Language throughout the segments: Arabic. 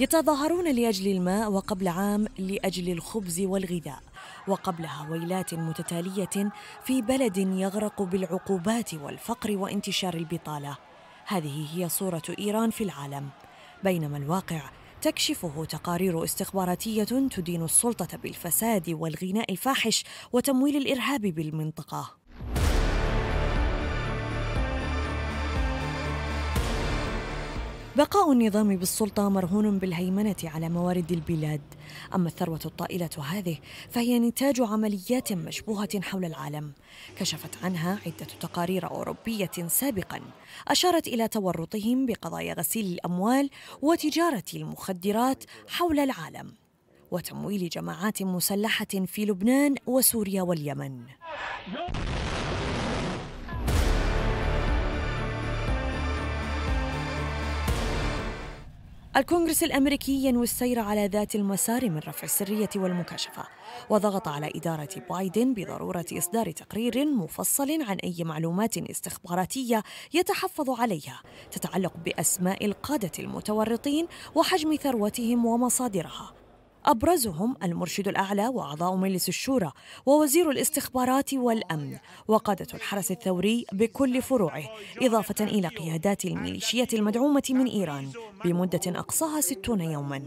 يتظاهرون لأجل الماء وقبل عام لأجل الخبز والغذاء وقبلها ويلات متتالية في بلد يغرق بالعقوبات والفقر وانتشار البطالة هذه هي صورة إيران في العالم بينما الواقع تكشفه تقارير استخباراتية تدين السلطة بالفساد والغناء الفاحش وتمويل الإرهاب بالمنطقة بقاء النظام بالسلطة مرهون بالهيمنة على موارد البلاد أما الثروة الطائلة هذه فهي نتاج عمليات مشبوهة حول العالم كشفت عنها عدة تقارير أوروبية سابقا أشارت إلى تورطهم بقضايا غسيل الأموال وتجارة المخدرات حول العالم وتمويل جماعات مسلحة في لبنان وسوريا واليمن الكونغرس الامريكي ينوي السير على ذات المسار من رفع السريه والمكاشفه وضغط على اداره بايدن بضروره اصدار تقرير مفصل عن اي معلومات استخباراتيه يتحفظ عليها تتعلق باسماء القاده المتورطين وحجم ثروتهم ومصادرها أبرزهم المرشد الأعلى وأعضاء مجلس الشورى ووزير الاستخبارات والأمن وقادة الحرس الثوري بكل فروعه إضافة إلى قيادات الميليشيات المدعومة من إيران بمدة أقصاها 60 يوماً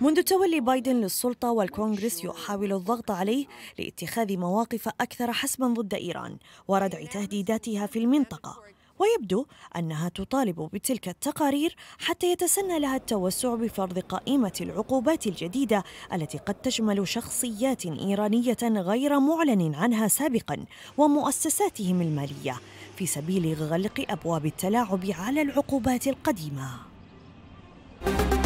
منذ تولي بايدن للسلطة والكونغرس يحاول الضغط عليه لاتخاذ مواقف أكثر حسما ضد إيران وردع تهديداتها في المنطقة ويبدو أنها تطالب بتلك التقارير حتى يتسنى لها التوسع بفرض قائمة العقوبات الجديدة التي قد تشمل شخصيات إيرانية غير معلن عنها سابقا ومؤسساتهم المالية في سبيل غلق أبواب التلاعب على العقوبات القديمة